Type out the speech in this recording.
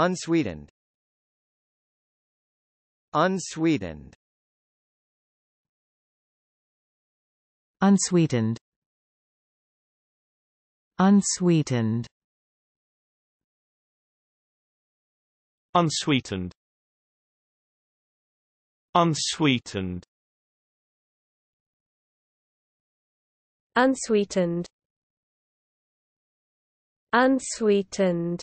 Unsweetened Unsweetened Unsweetened Unsweetened Unsweetened Unsweetened Unsweetened Unsweetened